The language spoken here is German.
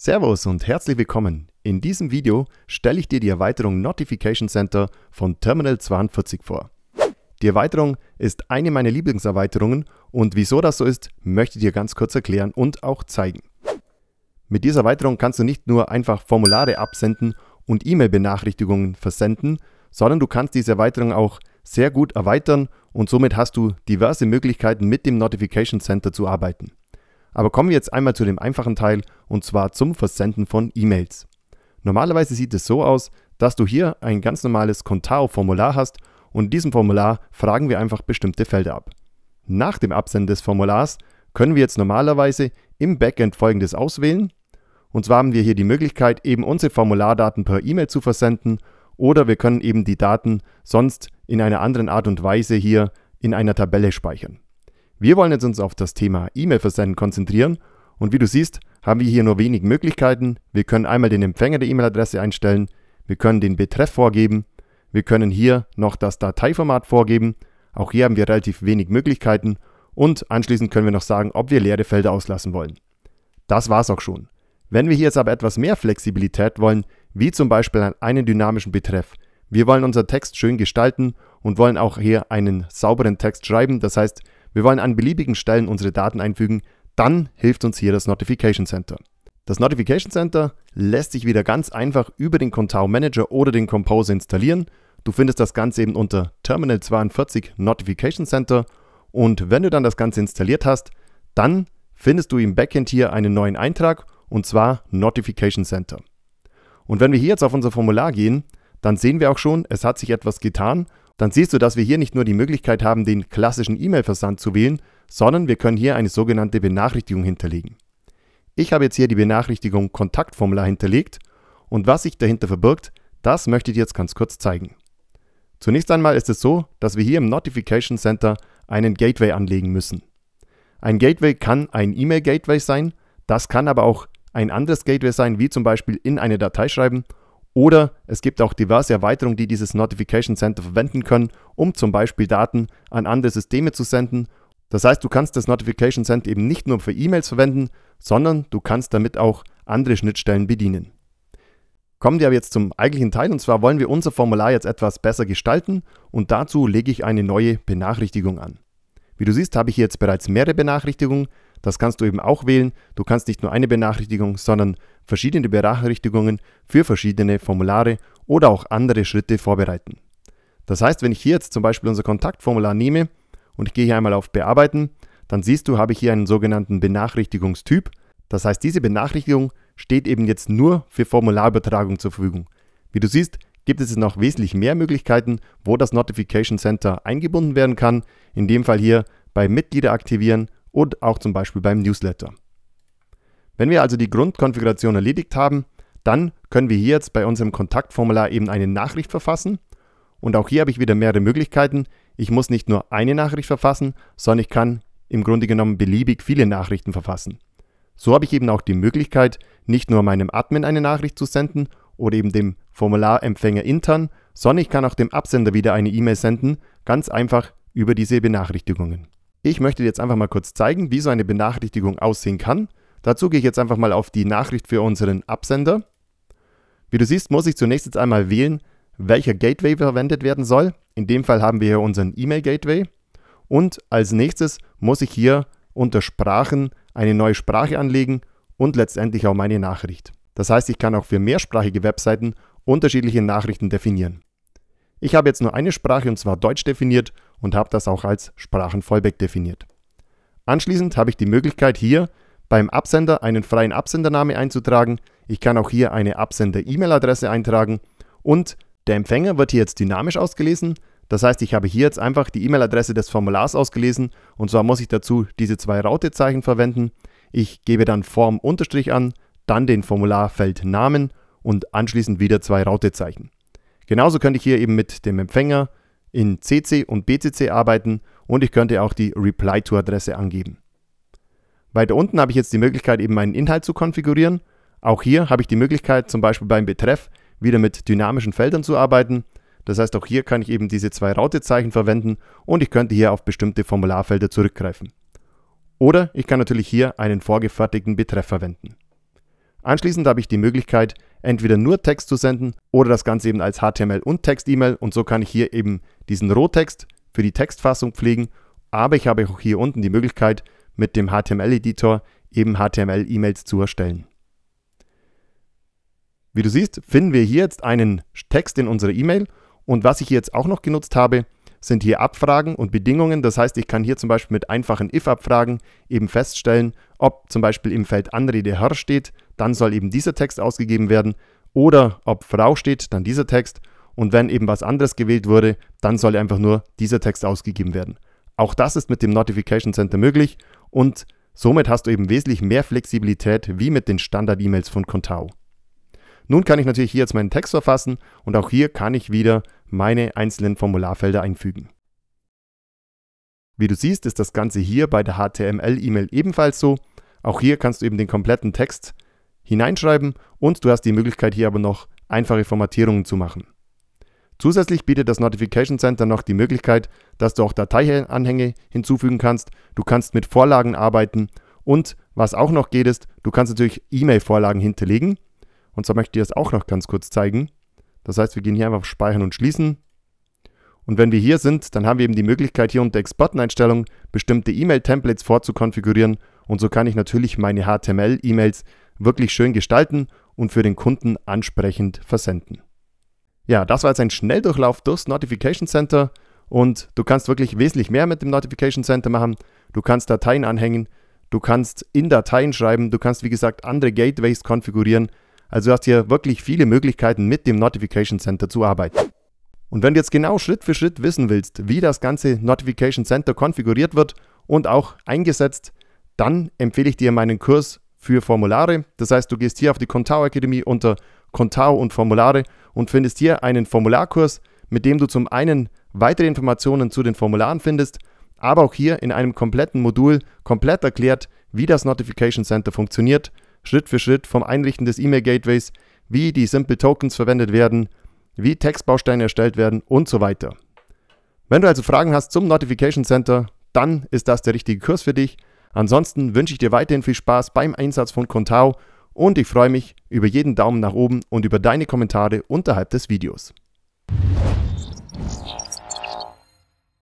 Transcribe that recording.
Servus und herzlich willkommen. In diesem Video stelle ich dir die Erweiterung Notification Center von Terminal 42 vor. Die Erweiterung ist eine meiner Lieblingserweiterungen und wieso das so ist, möchte ich dir ganz kurz erklären und auch zeigen. Mit dieser Erweiterung kannst du nicht nur einfach Formulare absenden und E-Mail-Benachrichtigungen versenden, sondern du kannst diese Erweiterung auch sehr gut erweitern und somit hast du diverse Möglichkeiten mit dem Notification Center zu arbeiten. Aber kommen wir jetzt einmal zu dem einfachen Teil und zwar zum Versenden von E-Mails. Normalerweise sieht es so aus, dass du hier ein ganz normales Contao-Formular hast und in diesem Formular fragen wir einfach bestimmte Felder ab. Nach dem Absenden des Formulars können wir jetzt normalerweise im Backend folgendes auswählen. Und zwar haben wir hier die Möglichkeit, eben unsere Formulardaten per E-Mail zu versenden oder wir können eben die Daten sonst in einer anderen Art und Weise hier in einer Tabelle speichern. Wir wollen jetzt uns auf das Thema E-Mail-Versenden konzentrieren und wie du siehst, haben wir hier nur wenig Möglichkeiten. Wir können einmal den Empfänger der E-Mail-Adresse einstellen, wir können den Betreff vorgeben, wir können hier noch das Dateiformat vorgeben. Auch hier haben wir relativ wenig Möglichkeiten und anschließend können wir noch sagen, ob wir leere Felder auslassen wollen. Das war's auch schon. Wenn wir hier jetzt aber etwas mehr Flexibilität wollen, wie zum Beispiel einen dynamischen Betreff, wir wollen unseren Text schön gestalten und wollen auch hier einen sauberen Text schreiben. Das heißt, wir wollen an beliebigen Stellen unsere Daten einfügen, dann hilft uns hier das Notification Center. Das Notification Center lässt sich wieder ganz einfach über den Contao Manager oder den Compose installieren. Du findest das Ganze eben unter Terminal 42 Notification Center und wenn du dann das Ganze installiert hast, dann findest du im Backend hier einen neuen Eintrag und zwar Notification Center. Und wenn wir hier jetzt auf unser Formular gehen, dann sehen wir auch schon, es hat sich etwas getan dann siehst du, dass wir hier nicht nur die Möglichkeit haben, den klassischen E-Mail-Versand zu wählen, sondern wir können hier eine sogenannte Benachrichtigung hinterlegen. Ich habe jetzt hier die Benachrichtigung Kontaktformular hinterlegt und was sich dahinter verbirgt, das möchte ich dir jetzt ganz kurz zeigen. Zunächst einmal ist es so, dass wir hier im Notification Center einen Gateway anlegen müssen. Ein Gateway kann ein E-Mail-Gateway sein, das kann aber auch ein anderes Gateway sein, wie zum Beispiel in eine Datei schreiben oder es gibt auch diverse Erweiterungen, die dieses Notification Center verwenden können, um zum Beispiel Daten an andere Systeme zu senden. Das heißt, du kannst das Notification Center eben nicht nur für E-Mails verwenden, sondern du kannst damit auch andere Schnittstellen bedienen. Kommen wir aber jetzt zum eigentlichen Teil und zwar wollen wir unser Formular jetzt etwas besser gestalten und dazu lege ich eine neue Benachrichtigung an. Wie du siehst, habe ich hier jetzt bereits mehrere Benachrichtigungen. Das kannst du eben auch wählen. Du kannst nicht nur eine Benachrichtigung, sondern verschiedene Benachrichtigungen für verschiedene Formulare oder auch andere Schritte vorbereiten. Das heißt, wenn ich hier jetzt zum Beispiel unser Kontaktformular nehme und ich gehe hier einmal auf Bearbeiten, dann siehst du, habe ich hier einen sogenannten Benachrichtigungstyp. Das heißt, diese Benachrichtigung steht eben jetzt nur für Formularübertragung zur Verfügung. Wie du siehst, gibt es noch wesentlich mehr Möglichkeiten, wo das Notification Center eingebunden werden kann. In dem Fall hier bei Mitglieder aktivieren und auch zum Beispiel beim Newsletter. Wenn wir also die Grundkonfiguration erledigt haben, dann können wir hier jetzt bei unserem Kontaktformular eben eine Nachricht verfassen. Und auch hier habe ich wieder mehrere Möglichkeiten. Ich muss nicht nur eine Nachricht verfassen, sondern ich kann im Grunde genommen beliebig viele Nachrichten verfassen. So habe ich eben auch die Möglichkeit, nicht nur meinem Admin eine Nachricht zu senden oder eben dem Formularempfänger intern, sondern ich kann auch dem Absender wieder eine E-Mail senden, ganz einfach über diese Benachrichtigungen. Ich möchte dir jetzt einfach mal kurz zeigen, wie so eine Benachrichtigung aussehen kann. Dazu gehe ich jetzt einfach mal auf die Nachricht für unseren Absender. Wie du siehst, muss ich zunächst jetzt einmal wählen, welcher Gateway verwendet werden soll. In dem Fall haben wir hier unseren E-Mail-Gateway. Und als nächstes muss ich hier unter Sprachen eine neue Sprache anlegen und letztendlich auch meine Nachricht. Das heißt, ich kann auch für mehrsprachige Webseiten unterschiedliche Nachrichten definieren. Ich habe jetzt nur eine Sprache und zwar Deutsch definiert und habe das auch als Sprachenvollback definiert. Anschließend habe ich die Möglichkeit hier beim Absender einen freien Absendername einzutragen. Ich kann auch hier eine Absender-E-Mail-Adresse eintragen und der Empfänger wird hier jetzt dynamisch ausgelesen. Das heißt, ich habe hier jetzt einfach die E-Mail-Adresse des Formulars ausgelesen und zwar muss ich dazu diese zwei Rautezeichen verwenden. Ich gebe dann Form Unterstrich an, dann den Formularfeld Namen und anschließend wieder zwei Rautezeichen. Genauso könnte ich hier eben mit dem Empfänger in CC und BCC arbeiten und ich könnte auch die Reply-to-Adresse angeben. Weiter unten habe ich jetzt die Möglichkeit, eben meinen Inhalt zu konfigurieren. Auch hier habe ich die Möglichkeit, zum Beispiel beim Betreff wieder mit dynamischen Feldern zu arbeiten. Das heißt, auch hier kann ich eben diese zwei Rautezeichen verwenden und ich könnte hier auf bestimmte Formularfelder zurückgreifen. Oder ich kann natürlich hier einen vorgefertigten Betreff verwenden. Anschließend habe ich die Möglichkeit, entweder nur Text zu senden oder das Ganze eben als HTML und Text-E-Mail. Und so kann ich hier eben diesen Rohtext für die Textfassung pflegen. Aber ich habe auch hier unten die Möglichkeit, mit dem HTML-Editor eben HTML-E-Mails zu erstellen. Wie du siehst, finden wir hier jetzt einen Text in unserer E-Mail. Und was ich jetzt auch noch genutzt habe, sind hier Abfragen und Bedingungen. Das heißt, ich kann hier zum Beispiel mit einfachen if-Abfragen eben feststellen, ob zum Beispiel im Feld Anrede Herr steht, dann soll eben dieser Text ausgegeben werden oder ob Frau steht, dann dieser Text und wenn eben was anderes gewählt wurde, dann soll einfach nur dieser Text ausgegeben werden. Auch das ist mit dem Notification Center möglich und somit hast du eben wesentlich mehr Flexibilität wie mit den Standard-E-Mails von Contao. Nun kann ich natürlich hier jetzt meinen Text verfassen und auch hier kann ich wieder meine einzelnen Formularfelder einfügen. Wie du siehst, ist das Ganze hier bei der HTML-E-Mail ebenfalls so. Auch hier kannst du eben den kompletten Text hineinschreiben und du hast die Möglichkeit hier aber noch einfache Formatierungen zu machen. Zusätzlich bietet das Notification Center noch die Möglichkeit, dass du auch Dateianhänge hinzufügen kannst. Du kannst mit Vorlagen arbeiten und was auch noch geht ist, du kannst natürlich E-Mail-Vorlagen hinterlegen. Und zwar möchte ich dir das auch noch ganz kurz zeigen. Das heißt, wir gehen hier einfach auf Speichern und Schließen. Und wenn wir hier sind, dann haben wir eben die Möglichkeit, hier unter exporten bestimmte E-Mail-Templates vorzukonfigurieren. Und so kann ich natürlich meine HTML-E-Mails wirklich schön gestalten und für den Kunden ansprechend versenden. Ja, das war jetzt ein Schnelldurchlauf durchs Notification Center und du kannst wirklich wesentlich mehr mit dem Notification Center machen. Du kannst Dateien anhängen, du kannst in Dateien schreiben, du kannst wie gesagt andere Gateways konfigurieren. Also du hast hier wirklich viele Möglichkeiten mit dem Notification Center zu arbeiten. Und wenn du jetzt genau Schritt für Schritt wissen willst, wie das ganze Notification Center konfiguriert wird und auch eingesetzt, dann empfehle ich dir meinen Kurs für Formulare. Das heißt, du gehst hier auf die Contao Akademie unter Contao und Formulare und findest hier einen Formularkurs, mit dem du zum einen weitere Informationen zu den Formularen findest, aber auch hier in einem kompletten Modul komplett erklärt, wie das Notification Center funktioniert Schritt für Schritt vom Einrichten des E-Mail-Gateways, wie die Simple Tokens verwendet werden, wie Textbausteine erstellt werden und so weiter. Wenn du also Fragen hast zum Notification Center, dann ist das der richtige Kurs für dich. Ansonsten wünsche ich dir weiterhin viel Spaß beim Einsatz von Contao und ich freue mich über jeden Daumen nach oben und über deine Kommentare unterhalb des Videos.